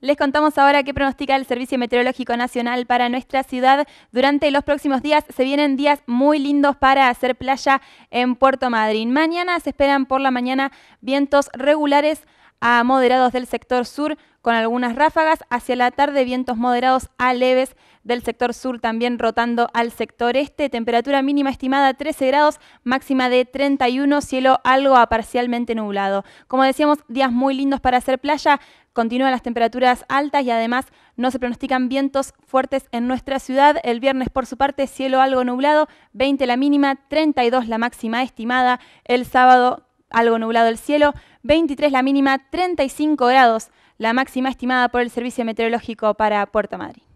Les contamos ahora qué pronostica el Servicio Meteorológico Nacional para nuestra ciudad. Durante los próximos días se vienen días muy lindos para hacer playa en Puerto Madryn. Mañana se esperan por la mañana vientos regulares a moderados del sector sur con algunas ráfagas, hacia la tarde vientos moderados a leves del sector sur también rotando al sector este, temperatura mínima estimada 13 grados, máxima de 31, cielo algo a parcialmente nublado. Como decíamos, días muy lindos para hacer playa, continúan las temperaturas altas y además no se pronostican vientos fuertes en nuestra ciudad. El viernes por su parte, cielo algo nublado, 20 la mínima, 32 la máxima estimada, el sábado algo nublado el cielo, 23 la mínima, 35 grados la máxima estimada por el Servicio Meteorológico para Puerto Madrid.